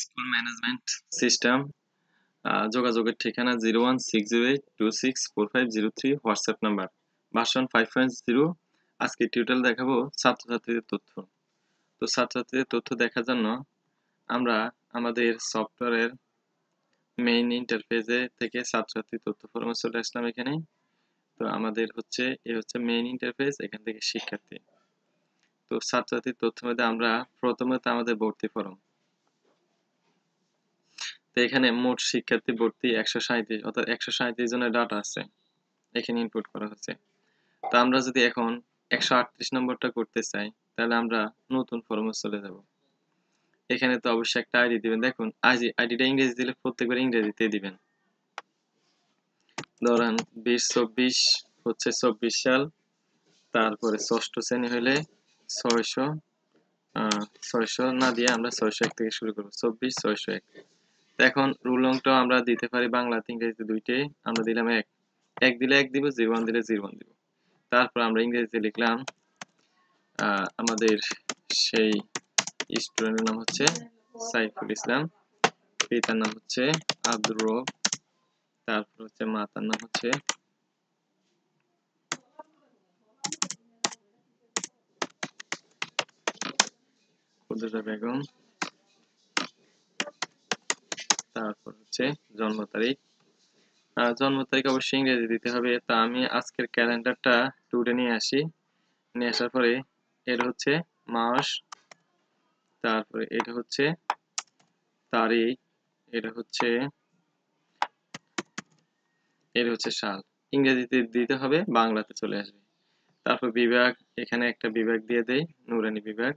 School management system যোগাযোগের ঠিকানা zero one six zero eight two six four five zero three WhatsApp number version five point zero আজকে tutorial দেখাবো ছাত্রছাত্রীদের তথ্য তো ছাত্রছাত্রীদের তথ্য দেখার জন্য আমরা আমাদের সফটওয়্যারের মেইন ইন্টারফেসে থেকে ছাত্রছাত্রী তথ্য ফর্মে চলে আসলাম এখানে তো আমাদের হচ্ছে এ হচ্ছে মেইন ইন্টারফেস এখান থেকে শিক্ষার্থী তো ছাত্রছাত্রীর তথ্য মধ্যে আমরা প্রথমত আমাদের ভর্তি ফর্ম তো এখানে মোট শিক্ষার্থী ভর্তি একশো সাঁত্রিশ অর্থাৎ একশো সাঁত্রিশ জনের ডাটা আছে এখানে ইনপুট করা হচ্ছে তো আমরা যদি এখন একশো আটত্রিশ নম্বরটা করতে চাই তাহলে আমরা নতুন ফর্মে চলে যাব এখানে তো অবশ্যই একটা আইডি দিবেন দেখুন আইডি আইডিটা ইংরেজি দিলে প্রত্যেকবার ইংরেজিতে দিবেন ধরেন বিশ চব্বিশ হচ্ছে চব্বিশ সাল তারপরে ষষ্ঠ শ্রেণী হলে ছয়শো ছয়শো না দিয়ে আমরা ছয়শো এক থেকে শুরু করবো চব্বিশ ছয়শো এক এখন রুল লংটা আমরা দিতে পারি বাংলাতে ইংরেজিতে দুইটাই আমরা দিলাম এক এক দিলে এক দিব জিরো ওয়ান দিলে জিরো ওয়ান দিব তারপর আমরা ইংরেজিতে লিখলাম আমাদের সেই স্টুডেন্টের নাম হচ্ছে সাইফুল ইসলাম পিতার নাম হচ্ছে আব্দুর রব তারপর হচ্ছে মাতার নাম হচ্ছে বেগম তারপর হচ্ছে জন্ম তারিখ জন্ম তারিখ অবশ্যই ইংরেজি দিতে হবে তা আমি আজকের ক্যালেন্ডারটা টুডে নিয়ে আসি নিয়ে আসার পরে এটা হচ্ছে মাস তারপরে এটা হচ্ছে তারিখ এটা হচ্ছে এটা হচ্ছে সাল ইংরেজিতে দিতে হবে বাংলাতে চলে আসবে তারপর বিভাগ এখানে একটা বিভাগ দিয়ে দেয় নুরানি বিভাগ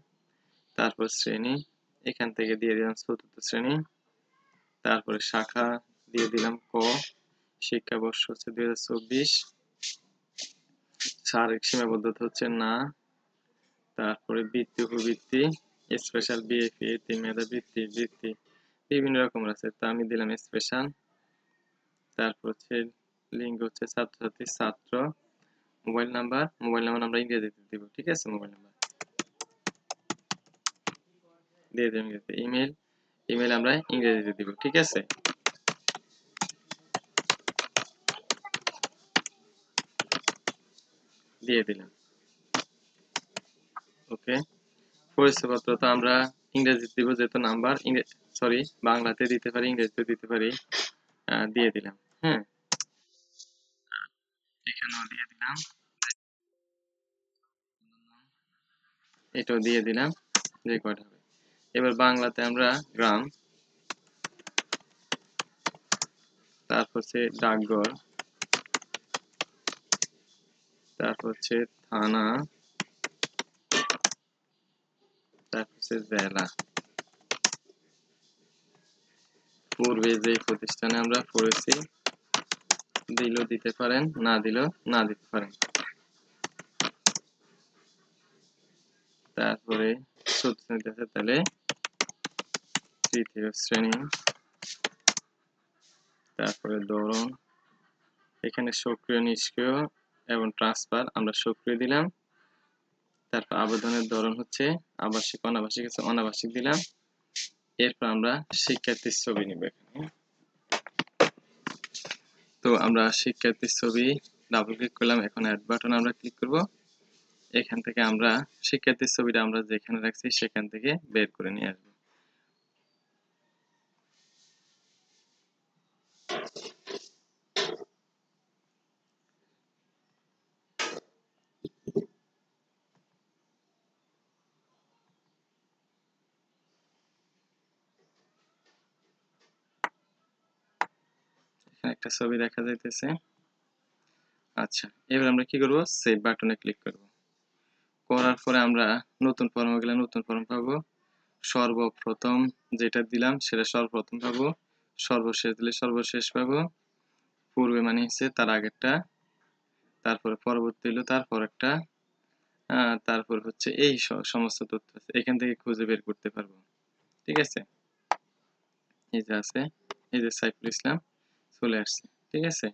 তারপর শ্রেণী এখান থেকে দিয়ে দিলাম চতুর্থ শ্রেণী তারপরে শাখা দিয়ে দিলাম ক শিক্ষাবর্ষ হচ্ছে দুই হাজার চব্বিশ শারীরিক সীমাবদ্ধতা হচ্ছে না তারপরে বৃত্তি উপবৃত্তি স্পেশাল বিএপি মেধাবৃত্তি বৃত্তি বিভিন্ন রকমের আছে তা আমি দিলাম স্পেশাল তারপর হচ্ছে লিঙ্গ হচ্ছে ছাত্রছাত্রী ছাত্র মোবাইল নাম্বার মোবাইল নাম্বার আমরা ইংরেজিতে দিব ঠিক আছে মোবাইল নাম্বার দিয়ে দিলাম ইমেল ইমেল আমরা ইংরেজিতে দিব ঠিক আছে দিয়ে দিলাম ওকে পরিচয়পত্র তো আমরা ইংরেজিতে দিব যেহেতু নাম্বার সরি বাংলাতে দিতে পারি ইংরেজিতে দিতে পারি দিয়ে দিলাম হ্যাঁ এখানেও দিয়ে দিলাম এটাও দিয়ে দিলাম যে কটা এবার বাংলাতে আমরা গ্রাম তারপর হচ্ছে ডাকঘর তারপর হচ্ছে থানা তারপর হচ্ছে জেলা পূর্বে যে প্রতিষ্ঠানে আমরা পড়েছি দিলো দিতে পারেন না দিলেও না দিতে পারেন তারপরে তাহলে তৃতীয় Training. তারপরে দৌড়ন এখানে সক্রিয় নিষ্ক্রিয় এবং ট্রান্সফার আমরা সক্রিয় দিলাম তারপর আবেদনের ধরন হচ্ছে আবাসিক অনাবাসিক আছে অনাবাসিক দিলাম এরপর আমরা শিক্ষার্থীর ছবি নিব এখানে তো আমরা শিক্ষার্থীর ছবি ডাবল ক্লিক করলাম এখন অ্যাড বাটন আমরা ক্লিক করব এখান থেকে আমরা শিক্ষার্থীর ছবিটা আমরা যেখানে রাখছি সেখান থেকে বের করে নিয়ে আসবো এখানে একটা ছবি দেখা যাইতেছে আচ্ছা এবার আমরা কি করব সেভ বাটনে ক্লিক করব করার পরে আমরা নতুন ফর্মে গেলে নতুন ফর্ম পাবো সর্বপ্রথম যেটা দিলাম সেটা সর্বপ্রথম পাবো সর্বশেষ দিলে সর্বশেষ পাবো পূর্বে মানে হচ্ছে তার আগেরটা তারপরে পরবর্তী হলো তারপর একটা তারপর হচ্ছে এই সমস্ত তথ্য আছে এখান থেকে খুঁজে বের করতে পারবো ঠিক আছে এই যে আছে এই যে সাইফুল ইসলাম চলে আসছে ঠিক আছে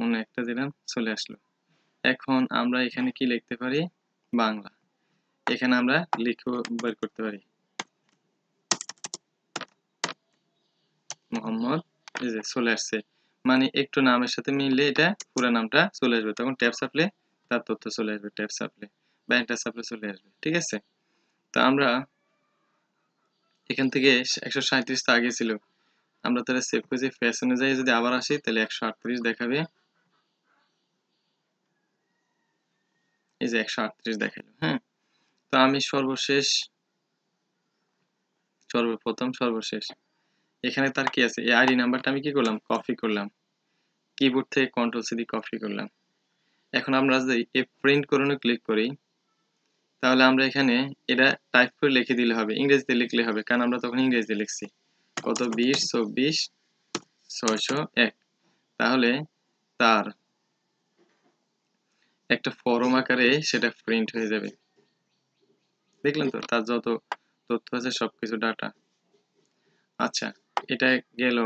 অন্য একটা দিলাম চলে আসলো এখন আমরা এখানে কি লিখতে পারি বাংলা এখানে আমরা লিখে বের করতে পারি মোহাম্মদ এই যে চলে আসছে মানে একটু নামের সাথে মিললে এটা পুরো নামটা চলে আসবে তখন ট্যাপ সাপলে তার তথ্য চলে আসবে ট্যাপ সাপলে বা এন্টার চাপলে চলে আসবে ঠিক আছে তো আমরা এখান থেকে একশো সাঁত্রিশটা আগে ছিল আমরা তাহলে সেভ করেছি ফ্যাশনে যাই যদি আবার আসি তাহলে একশো আটত্রিশ দেখাবে এই যে একশো আটত্রিশ দেখাবে হ্যাঁ তো আমি সর্বশেষ সর্বপ্রথম সর্বশেষ এখানে তার কি আছে এই আইডি নাম্বারটা আমি কি করলাম কপি করলাম কিবোর্ড থেকে কন্ট্রোল সিডি কপি করলাম এখন আমরা যদি এ প্রিন্ট করানো ক্লিক করি তাহলে আমরা এখানে এটা টাইপ করে লিখে দিলে হবে ইংরেজিতে লিখলে হবে কারণ আমরা তখন ইংরেজিতে লিখছি কত বিশ চব্বিশ ছয়শো এক তাহলে তার একটা ফরম আকারে সেটা প্রিন্ট হয়ে যাবে দেখলেন তো তার যত তথ্য আছে সবকিছু ডাটা আচ্ছা এটা গেল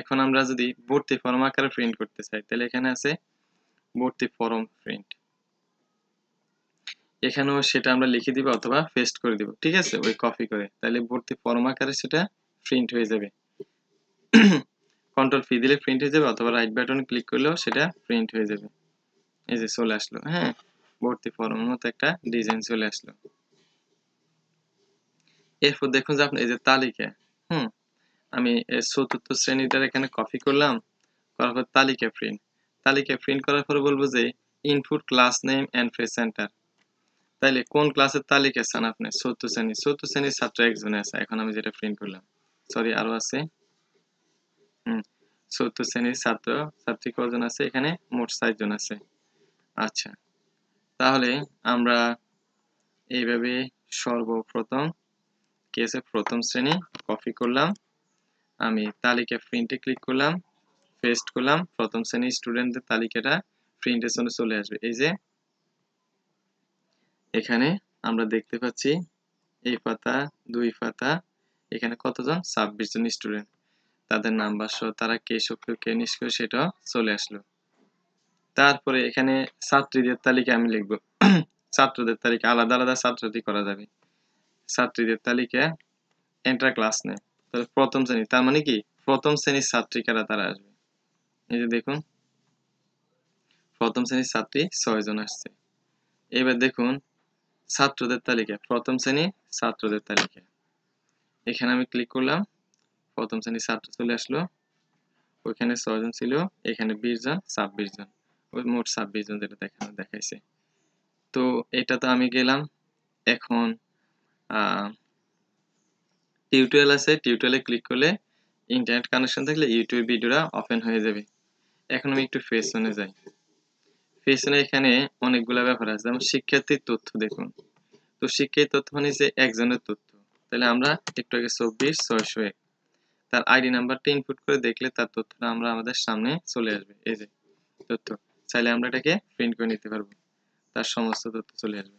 এখন আমরা যদি ভর্তি ফরম আকারে প্রিন্ট করতে চাই তাহলে এখানে আছে ভর্তি ফরম প্রিন্ট এখানেও সেটা আমরা লিখে দিব অথবা পেস্ট করে দিব ঠিক আছে ওই কপি করে তাহলে ভর্তি ফরম আকারে সেটা প্রিন্ট হয়ে যাবে কন্ট্রোল ফি দিলে প্রিন্ট হয়ে যাবে অথবা রাইট বাটন ক্লিক করলেও সেটা প্রিন্ট হয়ে যাবে এই যে চলে আসলো হ্যাঁ ভর্তি ফর্মের মতো একটা ডিজাইন চলে আসলো এরপর দেখুন যে আপনার এই যে তালিকা হুম আমি চতুর্থ শ্রেণীটার এখানে কপি করলাম করার পর তালিকা প্রিন্ট তালিকা প্রিন্ট করার পর বলবো যে input class name and phrase centre তাইলে কোন ক্লাসের তালিকা চান আপনি চতুর্থ শ্রেণী চতুর্থ শ্রেণীর ছাত্র একজনে আছে এখন আমি যেটা প্রিন্ট করলাম সরি আরো আছে হুম চতুর্থ শ্রেণীর ছাত্র ছাত্রী কজন আছে এখানে মোট জন আছে আচ্ছা তাহলে আমরা এইভাবে সর্বপ্রথম কেসে প্রথম শ্রেণী কপি করলাম আমি তালিকা প্রিন্টে ক্লিক করলাম পেস্ট করলাম প্রথম শ্রেণীর স্টুডেন্টদের তালিকাটা প্রিন্টের জন্য চলে আসবে এই যে এখানে আমরা দেখতে পাচ্ছি এই পাতা দুই পাতা এখানে কতজন ছাব্বিশ জন স্টুডেন্ট তাদের নাম্বার সহ তারা কে সক্রিয় কে নিষ্ক্রিয় সেটা চলে আসলো তারপরে এখানে ছাত্রীদের তালিকা আমি লিখব ছাত্রদের তালিকা আলাদা আলাদা ছাত্রদের করা যাবে ছাত্রীদের তালিকা এন্টার ক্লাস নেয় তাহলে প্রথম শ্রেণী তার মানে কি প্রথম শ্রেণীর ছাত্রী কারা তারা আসবে এই যে দেখুন প্রথম শ্রেণীর ছাত্রী ছয় জন আসছে এবার দেখুন ছাত্রদের তালিকা প্রথম শ্রেণী ছাত্রদের তালিকা এখানে আমি ক্লিক করলাম প্রথম শ্রেণীর ছাত্র চলে আসলো ওইখানে ছজন ছিল এখানে বিশ জন ছাব্বিশ জন ওই মোট ছাব্বিশ জন যেটা দেখানো দেখাইছে তো এটা তো আমি গেলাম এখন টিউটোরিয়াল আছে টিউটোরিয়ালে ক্লিক করলে ইন্টারনেট কানেকশন থাকলে ইউটিউব ভিডিওটা ওপেন হয়ে যাবে এখন আমি একটু ফেসনে যাই ফেসনে এখানে অনেকগুলো ব্যাপার আছে যেমন শিক্ষার্থীর তথ্য দেখুন তো শিক্ষার তথ্য মানে যে একজনের তথ্য তাহলে আমরা একটু আগে চব্বিশ ছয়শো এক তার আইডি নাম্বারটা ইনপুট করে দেখলে তার তথ্যটা আমরা আমাদের সামনে চলে আসবে এই যে তথ্য চাইলে আমরা এটাকে প্রিন্ট করে নিতে পারবো তার সমস্ত তথ্য চলে আসবে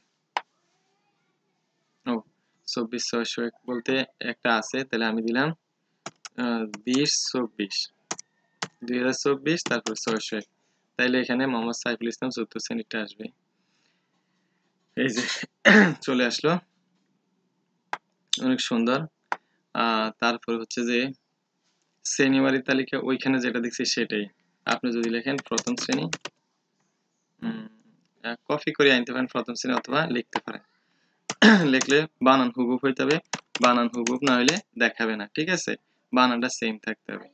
ও চব্বিশ ছয়শো এক বলতে একটা আছে তাহলে আমি দিলাম বিশ চব্বিশ দুই হাজার চব্বিশ তারপর ছয়শো এক তাইলে এখানে মোহাম্মদ সাইফুল ইসলাম চতুর্থ শ্রেণীটা আসবে এই যে চলে আসলো অনেক সুন্দর তারপর হচ্ছে যে শ্রেণীবাড়ির তালিকা ওইখানে যেটা দেখছি সেটাই আপনি যদি লেখেন প্রথম শ্রেণী কপি করে আনতে পারেন প্রথম শ্রেণী অথবা লিখতে পারেন লিখলে বানান হুবুব হইতে হবে বানান হুবুব না হইলে দেখাবে না ঠিক আছে বানানটা সেম থাকতে হবে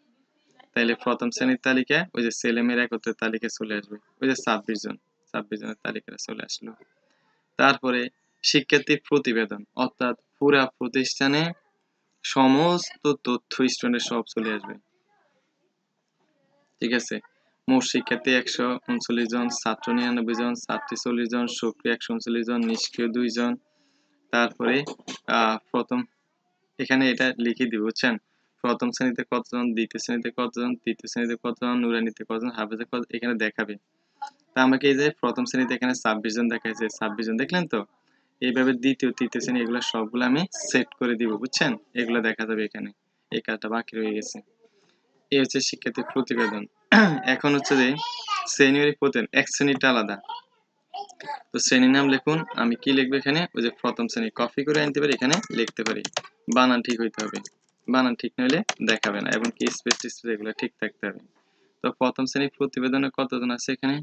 তাইলে প্রথম শ্রেণীর তালিকা ওই যে ছেলেমেয়েরা একত্রের তালিকা চলে আসবে ওই যে ছাব্বিশ জন ছাব্বিশ জনের তালিকাটা চলে আসলো তারপরে শিক্ষার্থীর প্রতিবেদন অর্থাৎ পুরা প্রতিষ্ঠানে সমস্ত তথ্য স্টুডেন্টের সব চলে আসবে ঠিক আছে মোট শিক্ষার্থী একশো উনচল্লিশ জন ছাত্র নিরানব্বই জন ছাত্রী জন সক্রিয় একশো উনচল্লিশ জন নিষ্ক্রিয় দুইজন তারপরে প্রথম এখানে এটা লিখে দিব বুঝছেন প্রথম শ্রেণীতে কতজন দ্বিতীয় শ্রেণীতে কতজন তৃতীয় শ্রেণীতে কতজন নুরানিতে কতজন হাফেজে কত এখানে দেখাবে তা আমাকে এই যে প্রথম শ্রেণীতে এখানে ছাব্বিশ জন দেখাইছে ছাব্বিশ জন দেখলেন তো এইভাবে দ্বিতীয় তৃতীয় শ্রেণী এগুলো সবগুলো আমি সেট করে দিব বুঝছেন এগুলো দেখা যাবে এখানে এই কাজটা বাকি রয়ে গেছে এই হচ্ছে শিক্ষার্থীর প্রতিবেদন এখন হচ্ছে যে শ্রেণীর প্রতিবেদন এক শ্রেণীটা আলাদা তো শ্রেণীর নাম লিখুন আমি কি লিখবো এখানে ওই যে প্রথম শ্রেণী কপি করে আনতে পারি এখানে লিখতে পারি বানান ঠিক হইতে হবে বানান ঠিক নইলে দেখাবে না এবং কি স্পেস টিস্পেস এগুলো ঠিক থাকতে হবে তো প্রথম শ্রেণীর প্রতিবেদনে কতজন আছে এখানে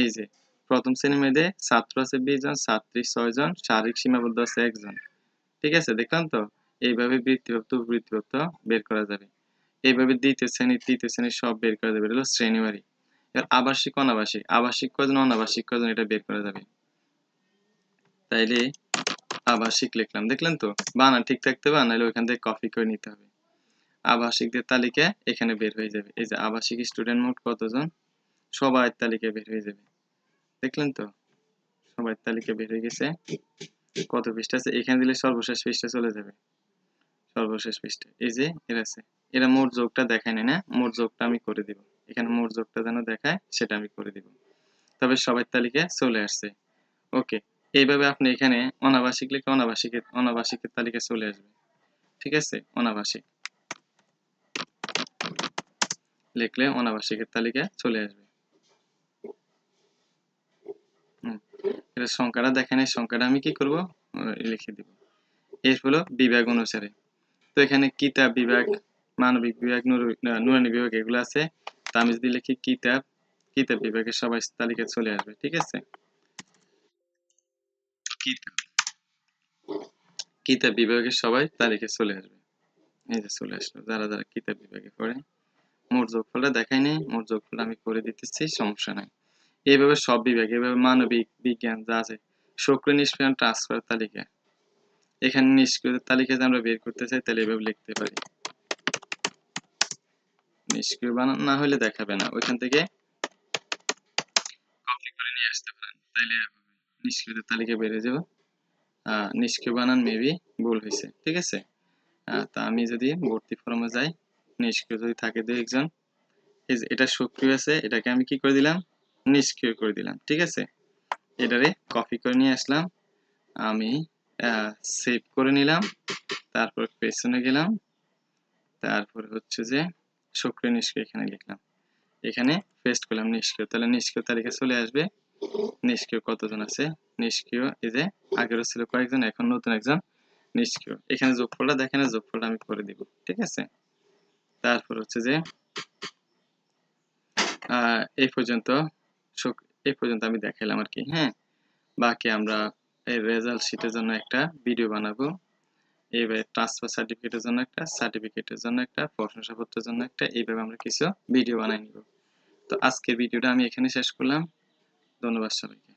এই যে প্রথম শ্রেণীর মেয়েদের ছাত্র আছে বিশ জন ছাত্রী ছয় জন শারীরিক সীমাবদ্ধ আছে একজন ঠিক আছে দেখলাম তো এইভাবে বৃত্তিভক্ত বৃত্তিভক্ত বের করা যাবে এইভাবে দ্বিতীয় শ্রেণী তৃতীয় শ্রেণীর সব বের করা যাবে এটা হলো শ্রেণীবারি এবার আবাসিক অনাবাসিক আবাসিক কজন অনাবাসিক কজন এটা বের করা যাবে তাইলে আবাসিক লিখলাম দেখলেন তো বানা ঠিক থাকতে হবে নাহলে ওইখান থেকে কপি করে নিতে হবে আবাসিকদের তালিকা এখানে বের হয়ে যাবে এই যে আবাসিক স্টুডেন্ট মোট কতজন সবাই তালিকা বের হয়ে যাবে দেখলেন তো সবাই তালিকা বের হয়ে গেছে কত পৃষ্ঠা আছে এখানে দিলে সর্বশেষ পৃষ্ঠা চলে যাবে সর্বশেষ পৃষ্ঠা এই যে এর আছে এরা মোট যোগটা দেখায় না মোট যোগটা আমি করে দিব এখানে মোট যোগটা যেন দেখায় সেটা আমি করে দিব তবে সবার তালিকা চলে আসছে ওকে এইভাবে আপনি এখানে অনাবাসিক লিখে অনাবাসিকের অনাবাসিকের তালিকা চলে আসবে ঠিক আছে অনাবাসিক লিখলে অনাবাসিকের তালিকা চলে আসবে সংখ্যাটা দেখেন এই সংখ্যাটা আমি কি করব লিখে দিব এর হলো বিভাগ অনুসারে তো এখানে কিতাব বিভাগ মানবিক বিভাগ বিভাগ এগুলো আছে আমি যদি লিখি কিতাব কিতাব বিভাগের সবাই তালিকা চলে আসবে ঠিক আছে কিতাব বিভাগের সবাই তালিকা চলে আসবে এই যে চলে আসলো যারা যারা কিতাব বিভাগে পড়ে মোট যোগফলটা দেখাই নেই মোট যোগফল আমি করে দিতেছি সমস্যা নাই এইভাবে সব বিভাগ এইভাবে মানবিক বিজ্ঞান যা আছে সক্রিয় নিষ্ক্রিয় ট্রান্সফার তালিকা এখানে নিষ্ক্রিয় তালিকা যে আমরা বের করতে চাই তাহলে এইভাবে লিখতে পারি নিষ্ক্রিয় বানান না হলে দেখাবে না ওইখান থেকে কপি করে নিয়ে আসতে পারেন তাহলে নিষ্ক্রিয় তালিকা বেড়ে যাব নিষ্ক্রিয় বানান মেবি ভুল হয়েছে ঠিক আছে তা আমি যদি ভর্তি ফর্মে যাই নিষ্ক্রিয় যদি থাকে দু একজন এটা সক্রিয় আছে এটাকে আমি কি করে দিলাম নিষ্ক্রিয় করে দিলাম ঠিক আছে এটারে কপি করে নিয়ে আসলাম আমি সেভ করে নিলাম তারপর পেছনে গেলাম তারপর হচ্ছে যে সক্রিয় নিষ্ক্রিয় এখানে লিখলাম এখানে পেস্ট করলাম নিষ্ক্রিয় তাহলে নিষ্ক্রিয় তালিকা চলে আসবে নিষ্ক্রিয় কতজন আছে নিষ্ক্রিয় এই যে আগেরও ছিল কয়েকজন এখন নতুন একজন নিষ্ক্রিয় এখানে যোগফলটা দেখে না যোগফলটা আমি করে দিব ঠিক আছে তারপর হচ্ছে যে এই পর্যন্ত এই পর্যন্ত আমি দেখাইলাম আর কি হ্যাঁ বাকি আমরা এই রেজাল্ট শিটের জন্য একটা ভিডিও বানাবো এইভাবে ট্রান্সফার সার্টিফিকেটের জন্য একটা সার্টিফিকেটের জন্য একটা প্রশংসাপত্রের জন্য একটা এইভাবে আমরা কিছু ভিডিও বানাই নিব তো আজকের ভিডিওটা আমি এখানে শেষ করলাম ধন্যবাদ সবাইকে